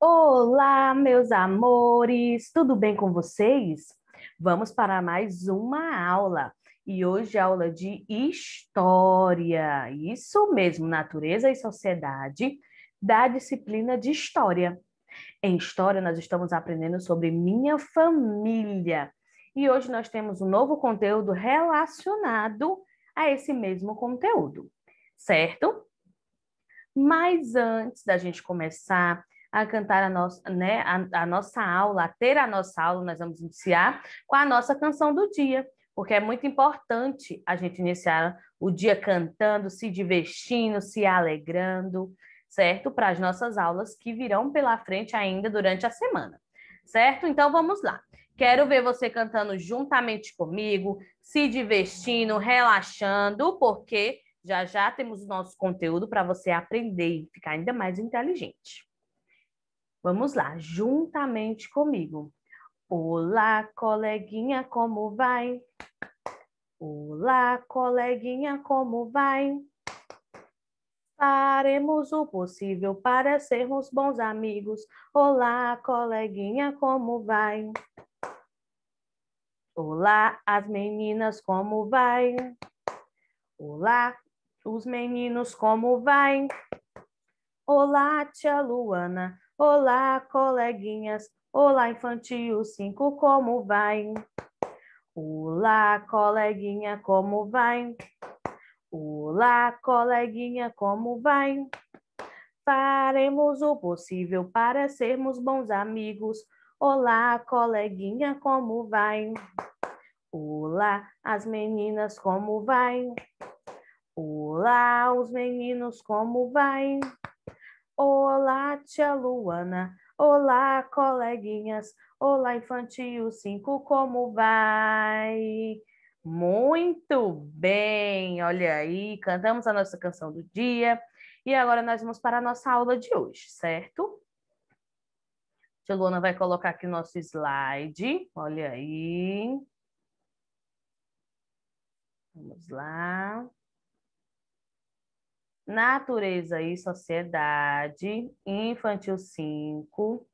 Olá, meus amores, tudo bem com vocês? Vamos para mais uma aula. E hoje é aula de história. Isso mesmo, natureza e sociedade da disciplina de história. Em história nós estamos aprendendo sobre minha família. E hoje nós temos um novo conteúdo relacionado a esse mesmo conteúdo, certo? Mas antes da gente começar, a cantar a nossa, né, a, a nossa aula, a ter a nossa aula, nós vamos iniciar com a nossa canção do dia, porque é muito importante a gente iniciar o dia cantando, se divertindo, se alegrando, certo? Para as nossas aulas que virão pela frente ainda durante a semana, certo? Então vamos lá. Quero ver você cantando juntamente comigo, se divertindo, relaxando, porque já já temos o nosso conteúdo para você aprender e ficar ainda mais inteligente. Vamos lá, juntamente comigo. Olá, coleguinha, como vai? Olá, coleguinha, como vai? Faremos o possível para sermos bons amigos. Olá, coleguinha, como vai? Olá, as meninas, como vai? Olá, os meninos, como vai? Olá, tia Luana, Olá, coleguinhas. Olá, infantil 5, como vai? Olá, coleguinha, como vai? Olá, coleguinha, como vai? Faremos o possível para sermos bons amigos. Olá, coleguinha, como vai? Olá, as meninas, como vai? Olá, os meninos, como vai? Olá, tia Luana. Olá, coleguinhas. Olá, infantil 5, como vai? Muito bem, olha aí, cantamos a nossa canção do dia e agora nós vamos para a nossa aula de hoje, certo? Tia Luana vai colocar aqui o nosso slide, olha aí. Vamos lá. Natureza e Sociedade, Infantil 5,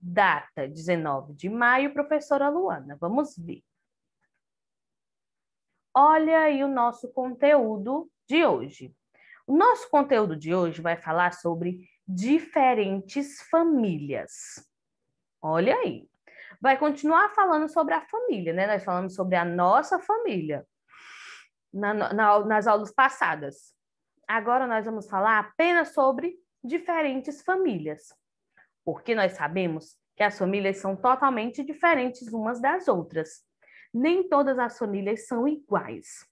data 19 de maio, professora Luana. Vamos ver. Olha aí o nosso conteúdo de hoje. O nosso conteúdo de hoje vai falar sobre diferentes famílias. Olha aí. Vai continuar falando sobre a família, né? Nós falamos sobre a nossa família, na, na, nas aulas passadas. Agora nós vamos falar apenas sobre diferentes famílias, porque nós sabemos que as famílias são totalmente diferentes umas das outras. Nem todas as famílias são iguais.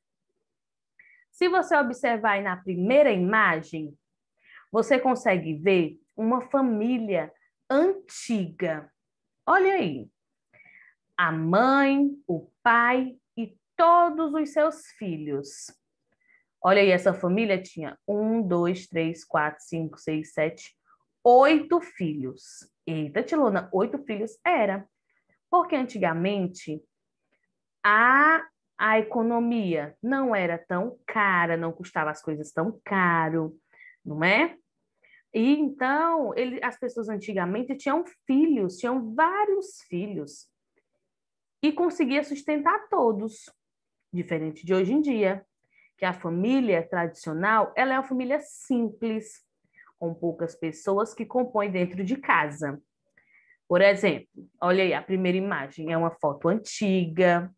Se você observar aí na primeira imagem, você consegue ver uma família antiga. Olha aí. A mãe, o pai e todos os seus filhos. Olha aí, essa família tinha um, dois, três, quatro, cinco, seis, sete, oito filhos. Eita, Tilona, oito filhos era. Porque antigamente a, a economia não era tão cara, não custava as coisas tão caro, não é? E então ele, as pessoas antigamente tinham filhos, tinham vários filhos e conseguia sustentar todos diferente de hoje em dia, que a família tradicional ela é uma família simples, com poucas pessoas que compõem dentro de casa. Por exemplo, olha aí, a primeira imagem é uma foto antiga,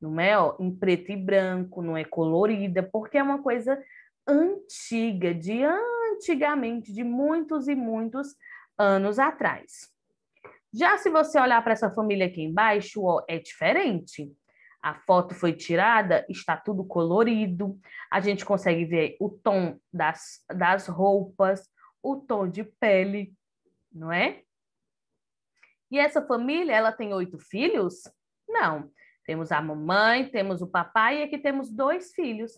não é ó, em preto e branco, não é colorida, porque é uma coisa antiga, de antigamente, de muitos e muitos anos atrás. Já se você olhar para essa família aqui embaixo, ó, é diferente a foto foi tirada, está tudo colorido, a gente consegue ver o tom das, das roupas, o tom de pele, não é? E essa família, ela tem oito filhos? Não. Temos a mamãe, temos o papai e aqui temos dois filhos,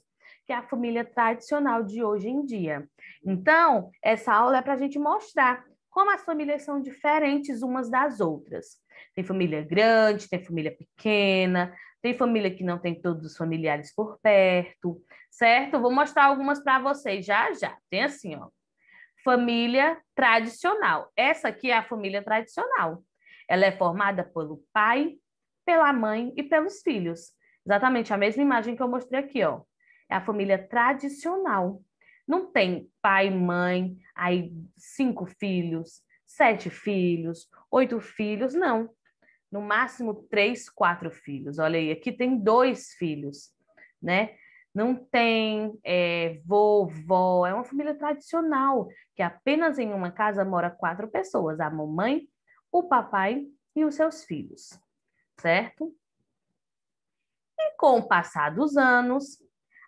que é a família tradicional de hoje em dia. Então, essa aula é para a gente mostrar como as famílias são diferentes umas das outras. Tem família grande, tem família pequena, tem família que não tem todos os familiares por perto, certo? Vou mostrar algumas para vocês já já. Tem assim, ó. Família tradicional. Essa aqui é a família tradicional. Ela é formada pelo pai, pela mãe e pelos filhos. Exatamente a mesma imagem que eu mostrei aqui, ó. É a família tradicional. Não tem pai, mãe, aí cinco filhos, sete filhos, oito filhos, não no máximo três, quatro filhos. Olha aí, aqui tem dois filhos, né? Não tem é, vovó, é uma família tradicional, que apenas em uma casa mora quatro pessoas: a mamãe, o papai e os seus filhos, certo? E com o passar dos anos,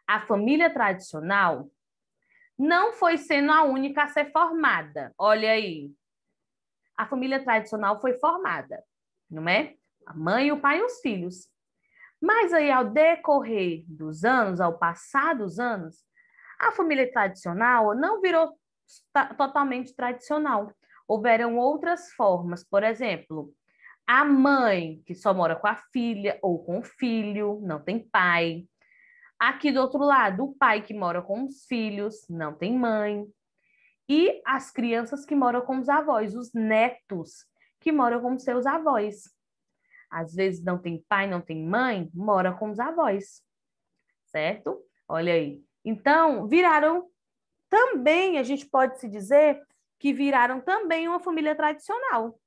a família tradicional não foi sendo a única a ser formada. Olha aí. A família tradicional foi formada não é? A mãe, o pai e os filhos. Mas aí, ao decorrer dos anos, ao passar dos anos, a família tradicional não virou totalmente tradicional. Houveram outras formas, por exemplo, a mãe que só mora com a filha ou com o filho, não tem pai. Aqui do outro lado, o pai que mora com os filhos, não tem mãe. E as crianças que moram com os avós, os netos, que moram com seus avós. Às vezes não tem pai, não tem mãe, mora com os avós. Certo? Olha aí. Então, viraram também, a gente pode se dizer que viraram também uma família tradicional.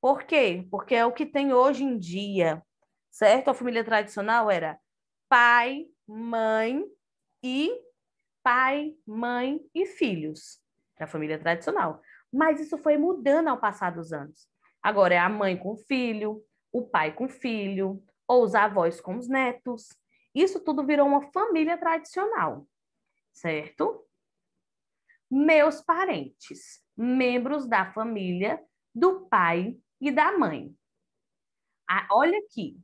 Por quê? Porque é o que tem hoje em dia, certo? A família tradicional era pai, mãe e pai, mãe e filhos. Era a família tradicional. Mas isso foi mudando ao passar dos anos. Agora é a mãe com o filho, o pai com o filho, ou os avós com os netos. Isso tudo virou uma família tradicional, certo? Meus parentes, membros da família do pai e da mãe. Ah, olha aqui,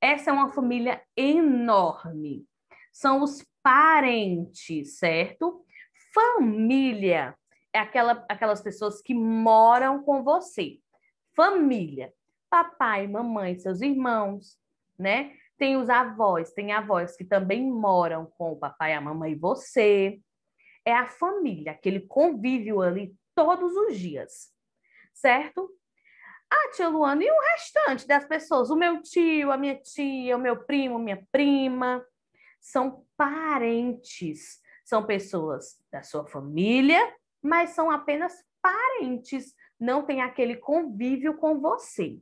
essa é uma família enorme. São os parentes, certo? Família é aquela, aquelas pessoas que moram com você família. Papai, mamãe, seus irmãos, né? Tem os avós, tem avós que também moram com o papai, a mamãe e você. É a família, aquele convívio ali todos os dias, certo? Ah, tia Luana, e o restante das pessoas? O meu tio, a minha tia, o meu primo, minha prima, são parentes. São pessoas da sua família, mas são apenas parentes não tem aquele convívio com você,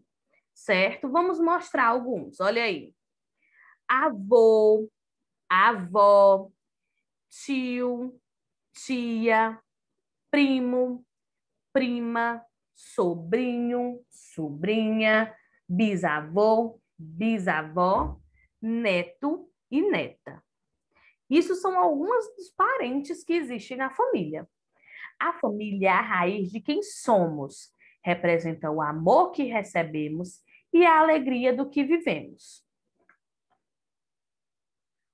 certo? Vamos mostrar alguns, olha aí. Avô, avó, tio, tia, primo, prima, sobrinho, sobrinha, bisavô, bisavó, neto e neta. Isso são alguns dos parentes que existem na família. A família é a raiz de quem somos, representa o amor que recebemos e a alegria do que vivemos.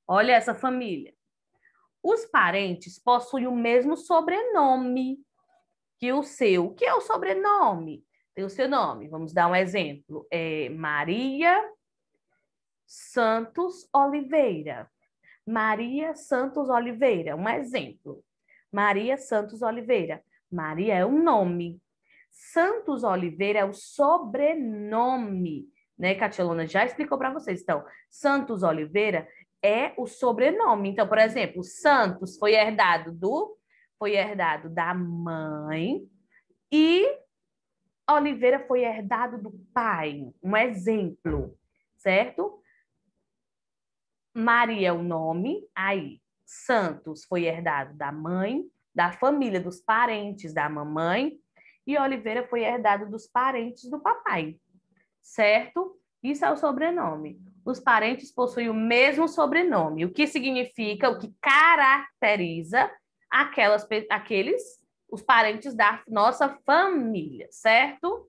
Olha essa família. Os parentes possuem o mesmo sobrenome que o seu. O que é o sobrenome? Tem o seu nome. Vamos dar um exemplo. É Maria Santos Oliveira. Maria Santos Oliveira, um exemplo. Maria Santos Oliveira. Maria é um nome. Santos Oliveira é o sobrenome, né? Catilona? já explicou para vocês. Então, Santos Oliveira é o sobrenome. Então, por exemplo, Santos foi herdado do foi herdado da mãe e Oliveira foi herdado do pai. Um exemplo, certo? Maria é o nome, aí Santos foi herdado da mãe, da família dos parentes da mamãe, e Oliveira foi herdado dos parentes do papai, certo? Isso é o sobrenome. Os parentes possuem o mesmo sobrenome, o que significa, o que caracteriza aquelas, aqueles, os parentes da nossa família, certo?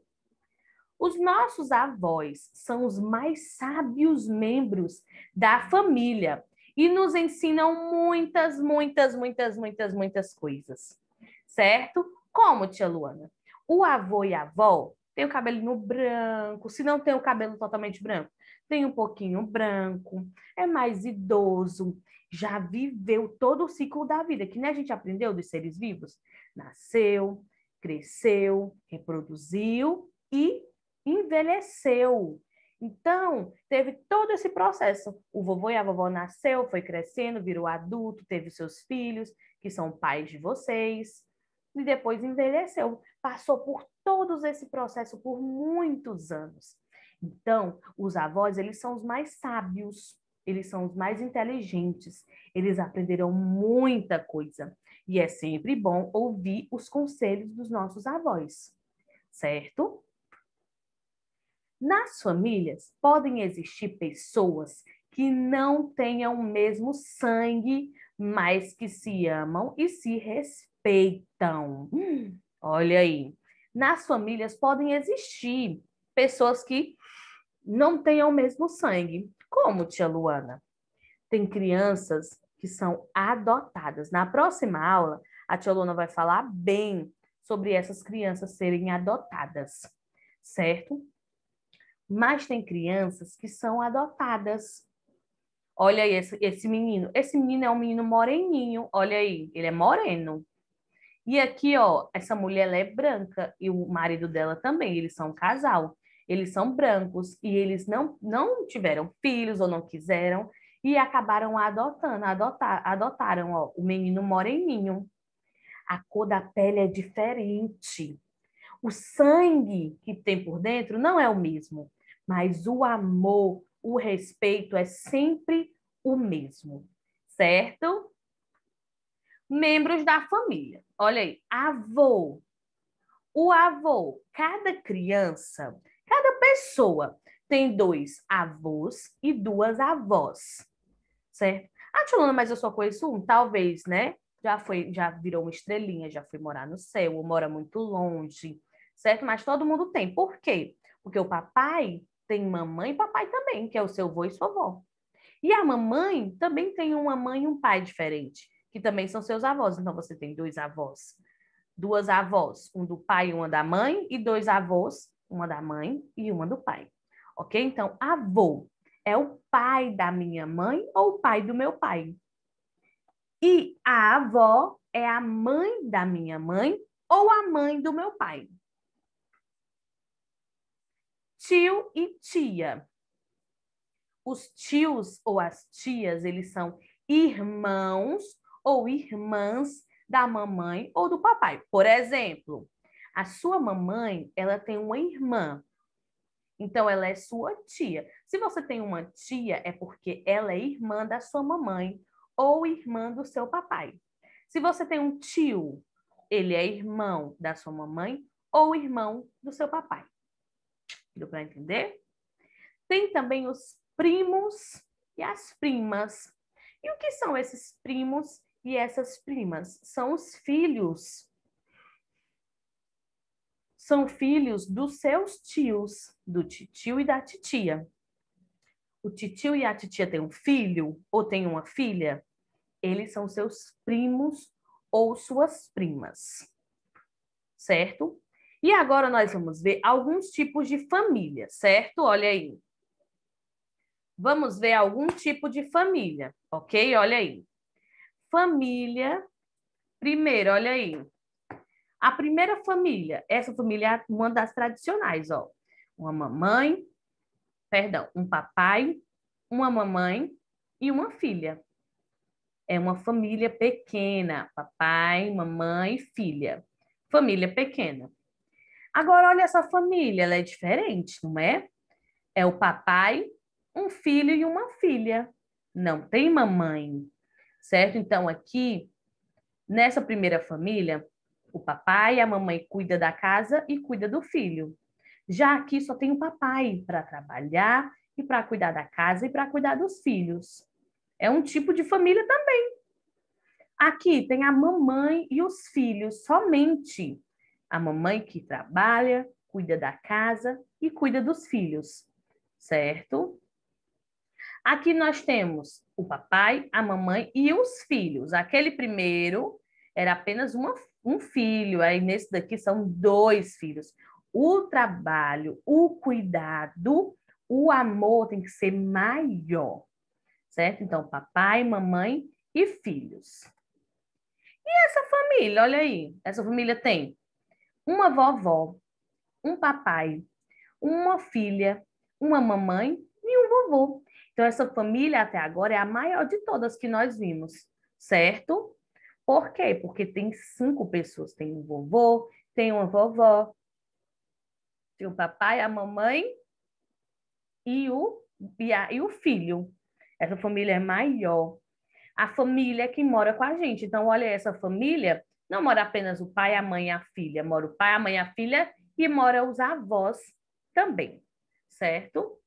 Os nossos avós são os mais sábios membros da família e nos ensinam muitas, muitas, muitas, muitas, muitas coisas, certo? Como, tia Luana? O avô e a avó têm o cabelinho branco, se não tem o cabelo totalmente branco, tem um pouquinho branco, é mais idoso, já viveu todo o ciclo da vida, que nem a gente aprendeu dos seres vivos. Nasceu, cresceu, reproduziu e envelheceu. Então, teve todo esse processo. O vovô e a vovó nasceu, foi crescendo, virou adulto, teve seus filhos, que são pais de vocês, e depois envelheceu. Passou por todo esse processo por muitos anos. Então, os avós, eles são os mais sábios, eles são os mais inteligentes, eles aprenderam muita coisa. E é sempre bom ouvir os conselhos dos nossos avós, certo? Nas famílias, podem existir pessoas que não tenham o mesmo sangue, mas que se amam e se respeitam. Hum, olha aí. Nas famílias, podem existir pessoas que não tenham o mesmo sangue. Como, tia Luana? Tem crianças que são adotadas. Na próxima aula, a tia Luana vai falar bem sobre essas crianças serem adotadas, certo? Mas tem crianças que são adotadas. Olha aí esse, esse menino. Esse menino é um menino moreninho. Olha aí, ele é moreno. E aqui, ó, essa mulher é branca e o marido dela também. Eles são um casal. Eles são brancos e eles não, não tiveram filhos ou não quiseram e acabaram adotando, adotar, adotaram ó, o menino moreninho. A cor da pele é diferente. O sangue que tem por dentro não é o mesmo mas o amor, o respeito é sempre o mesmo, certo? Membros da família. Olha aí, avô. O avô, cada criança, cada pessoa tem dois avós e duas avós, certo? Ah, Tchulana, mas eu só conheço um, talvez, né? Já foi, já virou uma estrelinha, já foi morar no céu, ou mora muito longe, certo? Mas todo mundo tem. Por quê? Porque o papai tem mamãe e papai também, que é o seu avô e sua avó. E a mamãe também tem uma mãe e um pai diferente, que também são seus avós. Então você tem dois avós, duas avós, um do pai e uma da mãe, e dois avós, uma da mãe e uma do pai. Ok? Então, avô é o pai da minha mãe ou o pai do meu pai. E a avó é a mãe da minha mãe ou a mãe do meu pai tio e tia. Os tios ou as tias, eles são irmãos ou irmãs da mamãe ou do papai. Por exemplo, a sua mamãe, ela tem uma irmã. Então ela é sua tia. Se você tem uma tia, é porque ela é irmã da sua mamãe ou irmã do seu papai. Se você tem um tio, ele é irmão da sua mamãe ou irmão do seu papai. Deu para entender? Tem também os primos e as primas. E o que são esses primos e essas primas? São os filhos. São filhos dos seus tios, do titio e da titia. O titio e a titia têm um filho ou têm uma filha? Eles são seus primos ou suas primas. Certo? E agora nós vamos ver alguns tipos de família, certo? Olha aí. Vamos ver algum tipo de família, ok? Olha aí. Família, primeiro, olha aí. A primeira família, essa família é uma das tradicionais, ó. Uma mamãe, perdão, um papai, uma mamãe e uma filha. É uma família pequena, papai, mamãe, filha. Família pequena. Agora, olha essa família, ela é diferente, não é? É o papai, um filho e uma filha. Não tem mamãe, certo? Então, aqui, nessa primeira família, o papai e a mamãe cuida da casa e cuida do filho. Já aqui só tem o papai para trabalhar e para cuidar da casa e para cuidar dos filhos. É um tipo de família também. Aqui tem a mamãe e os filhos somente a mamãe que trabalha, cuida da casa e cuida dos filhos, certo? Aqui nós temos o papai, a mamãe e os filhos. Aquele primeiro era apenas uma, um filho, aí nesse daqui são dois filhos. O trabalho, o cuidado, o amor tem que ser maior, certo? Então, papai, mamãe e filhos. E essa família, olha aí, essa família tem uma vovó, um papai, uma filha, uma mamãe e um vovô. Então, essa família até agora é a maior de todas que nós vimos, certo? Por quê? Porque tem cinco pessoas: tem um vovô, tem uma vovó, tem o papai, a mamãe e o, e, a, e o filho. Essa família é maior. A família que mora com a gente. Então, olha, essa família não mora apenas o pai, a mãe e a filha, mora o pai, a mãe e a filha e mora os avós também, certo?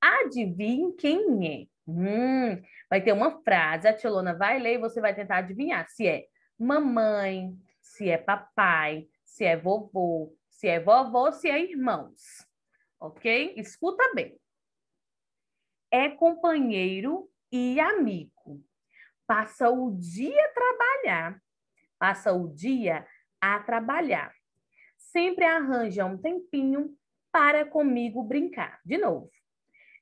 Adivinhe quem é. Hum, vai ter uma frase, a Tiolona vai ler e você vai tentar adivinhar se é mamãe, se é papai, se é vovô, se é vovô, se é irmãos. Ok? Escuta bem. É companheiro e amigo. Passa o dia trabalhar passa o dia a trabalhar. Sempre arranja um tempinho para comigo brincar. De novo,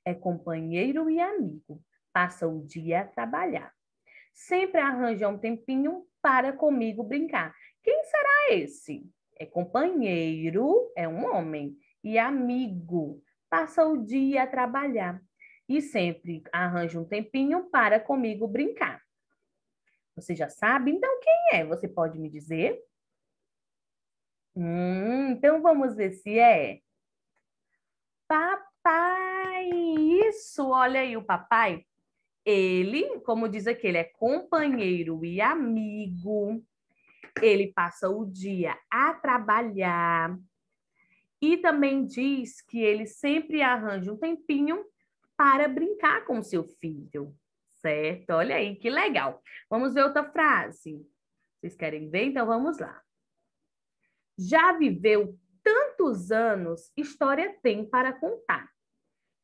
é companheiro e amigo, passa o dia a trabalhar. Sempre arranja um tempinho para comigo brincar. Quem será esse? É companheiro, é um homem, e amigo, passa o dia a trabalhar. E sempre arranja um tempinho para comigo brincar. Você já sabe? Então, quem é? Você pode me dizer? Hum, então vamos ver se é. Papai. Isso, olha aí o papai. Ele, como diz aqui, ele é companheiro e amigo. Ele passa o dia a trabalhar. E também diz que ele sempre arranja um tempinho para brincar com seu filho certo. Olha aí, que legal. Vamos ver outra frase. Vocês querem ver? Então vamos lá. Já viveu tantos anos, história tem para contar.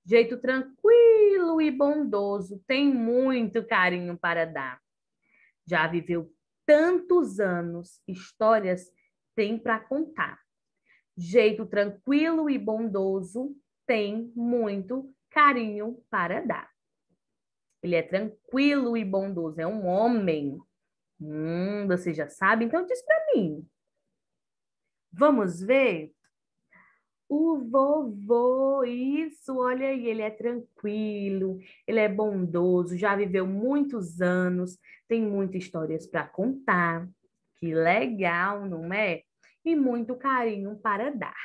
Jeito tranquilo e bondoso, tem muito carinho para dar. Já viveu tantos anos, histórias tem para contar. Jeito tranquilo e bondoso, tem muito carinho para dar. Ele é tranquilo e bondoso, é um homem. Hum, você já sabe? Então diz para mim. Vamos ver? O vovô, isso, olha aí, ele é tranquilo, ele é bondoso, já viveu muitos anos, tem muitas histórias para contar. Que legal, não é? E muito carinho para dar.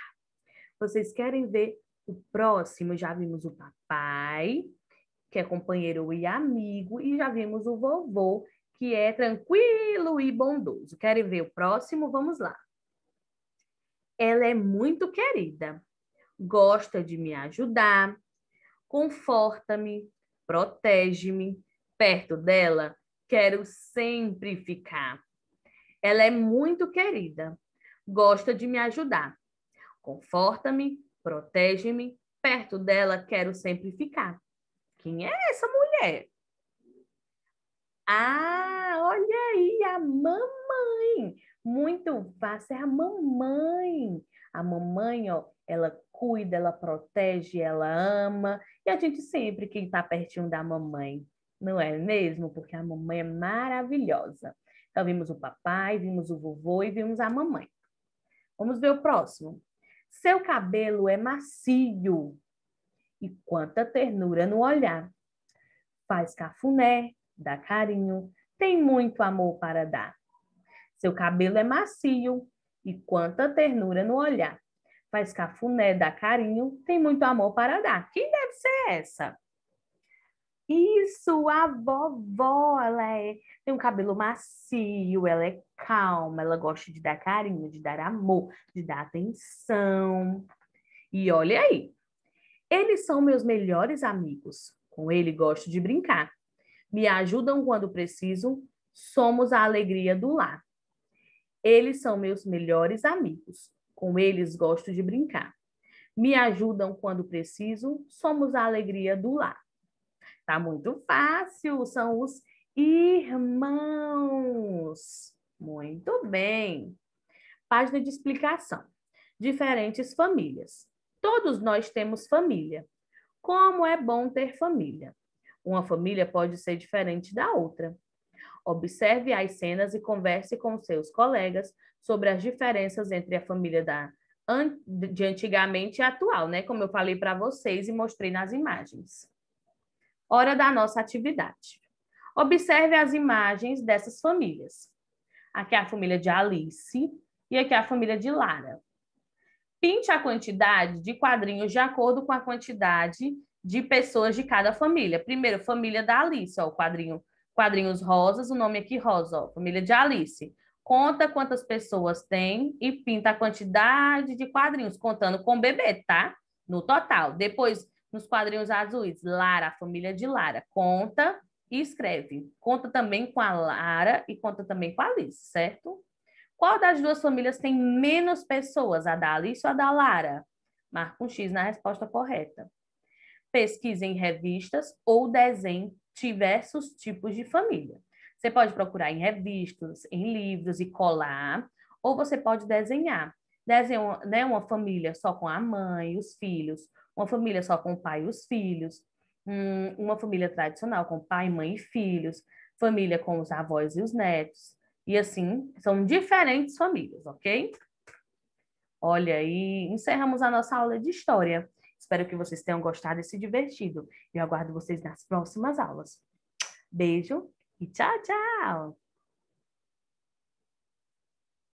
Vocês querem ver o próximo? Já vimos o papai, que é companheiro e amigo, e já vimos o vovô, que é tranquilo e bondoso. Querem ver o próximo? Vamos lá. Ela é muito querida, gosta de me ajudar, conforta-me, protege-me. Perto dela, quero sempre ficar. Ela é muito querida, gosta de me ajudar, conforta-me, protege-me. Perto dela, quero sempre ficar. Quem é essa mulher? Ah, olha aí, a mamãe. Muito fácil, é a mamãe. A mamãe, ó, ela cuida, ela protege, ela ama. E a gente sempre quem está pertinho da mamãe, não é mesmo? Porque a mamãe é maravilhosa. Então, vimos o papai, vimos o vovô e vimos a mamãe. Vamos ver o próximo. Seu cabelo é macio e quanta ternura no olhar. Faz cafuné, dá carinho, tem muito amor para dar. Seu cabelo é macio e quanta ternura no olhar. Faz cafuné, dá carinho, tem muito amor para dar. Quem deve ser essa? Isso, a vovó, ela é, tem um cabelo macio, ela é calma, ela gosta de dar carinho, de dar amor, de dar atenção. E olha aí, eles são meus melhores amigos. Com ele gosto de brincar. Me ajudam quando preciso. Somos a alegria do lar. Eles são meus melhores amigos. Com eles gosto de brincar. Me ajudam quando preciso. Somos a alegria do lar. Tá muito fácil. São os irmãos. Muito bem. Página de explicação. Diferentes famílias. Todos nós temos família. Como é bom ter família? Uma família pode ser diferente da outra. Observe as cenas e converse com seus colegas sobre as diferenças entre a família da, de antigamente e atual, né? Como eu falei para vocês e mostrei nas imagens. Hora da nossa atividade. Observe as imagens dessas famílias. Aqui é a família de Alice e aqui é a família de Lara. Pinte a quantidade de quadrinhos de acordo com a quantidade de pessoas de cada família. Primeiro, família da Alice, ó, o quadrinho, quadrinhos rosas, o nome aqui rosa, ó, família de Alice. Conta quantas pessoas tem e pinta a quantidade de quadrinhos, contando com o bebê, tá? No total. Depois, nos quadrinhos azuis, Lara, a família de Lara, conta e escreve. Conta também com a Lara e conta também com a Alice, certo? Qual das duas famílias tem menos pessoas, a da Alice ou a da Lara? Marca um X na resposta correta. Pesquise em revistas ou desenhe diversos tipos de família. Você pode procurar em revistas, em livros e colar, ou você pode desenhar. Desenhe né, uma família só com a mãe, e os filhos, uma família só com o pai e os filhos, hum, uma família tradicional com pai, mãe e filhos, família com os avós e os netos. E assim, são diferentes famílias, ok? Olha, aí encerramos a nossa aula de história. Espero que vocês tenham gostado e se divertido. Eu aguardo vocês nas próximas aulas. Beijo e tchau, tchau!